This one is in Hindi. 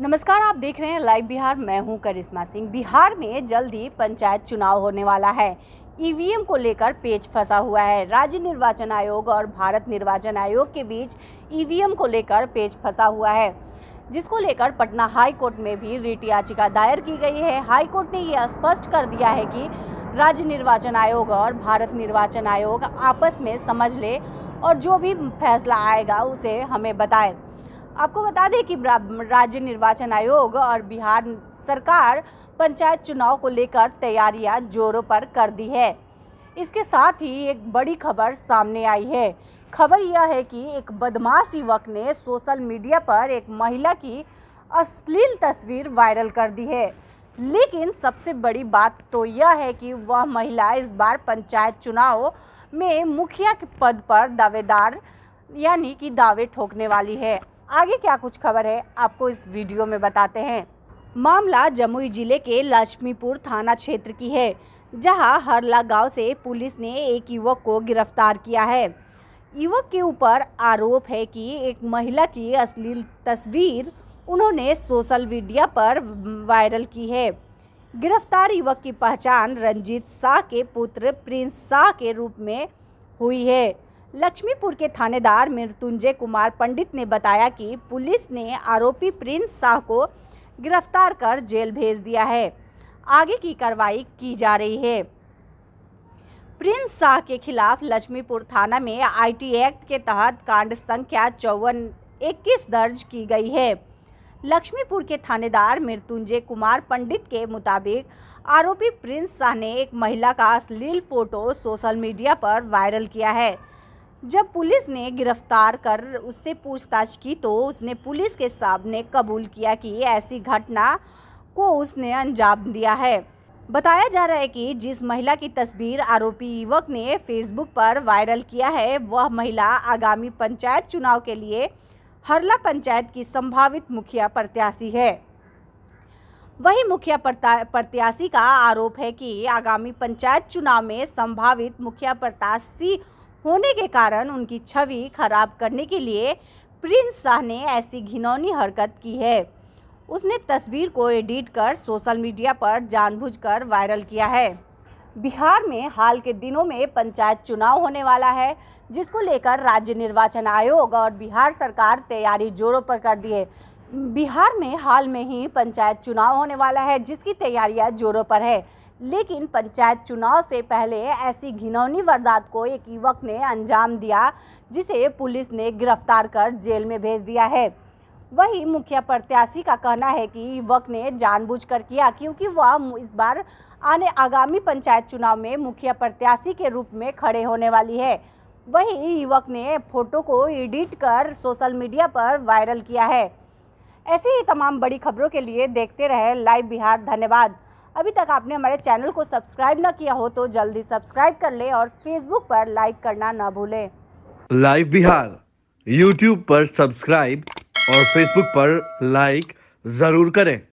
नमस्कार आप देख रहे हैं लाइव बिहार मैं हूं करिश्मा सिंह बिहार में जल्द ही पंचायत चुनाव होने वाला है ईवीएम को लेकर पेच फंसा हुआ है राज्य निर्वाचन आयोग और भारत निर्वाचन आयोग के बीच ईवीएम को लेकर पेच फंसा हुआ है जिसको लेकर पटना हाई कोर्ट में भी रिट याचिका दायर की गई है हाई कोर्ट ने यह स्पष्ट कर दिया है कि राज्य निर्वाचन आयोग और भारत निर्वाचन आयोग आपस में समझ ले और जो भी फैसला आएगा उसे हमें बताए आपको बता दें कि राज्य निर्वाचन आयोग और बिहार सरकार पंचायत चुनाव को लेकर तैयारियां जोरों पर कर दी है इसके साथ ही एक बड़ी खबर सामने आई है खबर यह है कि एक बदमाश युवक ने सोशल मीडिया पर एक महिला की अश्लील तस्वीर वायरल कर दी है लेकिन सबसे बड़ी बात तो यह है कि वह महिला इस बार पंचायत चुनाव में मुखिया के पद पर दावेदार यानी कि दावे ठोकने वाली है आगे क्या कुछ खबर है आपको इस वीडियो में बताते हैं मामला जमुई जिले के लक्ष्मीपुर थाना क्षेत्र की है जहां हरला गांव से पुलिस ने एक युवक को गिरफ्तार किया है युवक के ऊपर आरोप है कि एक महिला की अश्लील तस्वीर उन्होंने सोशल मीडिया पर वायरल की है गिरफ्तार युवक की पहचान रंजीत शाह के पुत्र प्रिंस शाह के रूप में हुई है लक्ष्मीपुर के थानेदार मृत्युंजय कुमार पंडित ने बताया कि पुलिस ने आरोपी प्रिंस शाह को गिरफ्तार कर जेल भेज दिया है आगे की कार्रवाई की जा रही है प्रिंस शाह के खिलाफ लक्ष्मीपुर थाना में आईटी एक्ट के तहत कांड संख्या चौवन इक्कीस दर्ज की गई है लक्ष्मीपुर के थानेदार मृत्युंजय कुमार पंडित के मुताबिक आरोपी प्रिंस शाह ने एक महिला का अश्लील फोटो सोशल मीडिया पर वायरल किया है जब पुलिस ने गिरफ्तार कर उससे पूछताछ की तो उसने पुलिस के सामने कबूल किया कि ऐसी घटना को उसने अंजाम दिया है बताया जा रहा है कि जिस महिला की तस्वीर आरोपी युवक ने फेसबुक पर वायरल किया है वह महिला आगामी पंचायत चुनाव के लिए हरला पंचायत की संभावित मुखिया प्रत्याशी है वही मुखिया प्रत्याशी का आरोप है कि आगामी पंचायत चुनाव में संभावित मुखिया प्रत्याशी होने के कारण उनकी छवि खराब करने के लिए प्रिंस शाह ने ऐसी घिनौनी हरकत की है उसने तस्वीर को एडिट कर सोशल मीडिया पर जानबूझकर वायरल किया है बिहार में हाल के दिनों में पंचायत चुनाव होने वाला है जिसको लेकर राज्य निर्वाचन आयोग और बिहार सरकार तैयारी जोरों पर कर दी है बिहार में हाल में ही पंचायत चुनाव होने वाला है जिसकी तैयारियां जोरों पर है लेकिन पंचायत चुनाव से पहले ऐसी घिनौनी वारदात को एक युवक ने अंजाम दिया जिसे पुलिस ने गिरफ्तार कर जेल में भेज दिया है वही मुखिया प्रत्याशी का कहना है कि युवक ने जानबूझकर किया क्योंकि वह इस बार आने आगामी पंचायत चुनाव में मुखिया प्रत्याशी के रूप में खड़े होने वाली है वही युवक ने फोटो को एडिट कर सोशल मीडिया पर वायरल किया है ऐसी ही तमाम बड़ी खबरों के लिए देखते रहे लाइव बिहार धन्यवाद अभी तक आपने हमारे चैनल को सब्सक्राइब ना किया हो तो जल्दी सब्सक्राइब कर ले और फेसबुक पर लाइक करना ना भूले लाइव बिहार यूट्यूब पर सब्सक्राइब और फेसबुक पर लाइक ज़रूर करें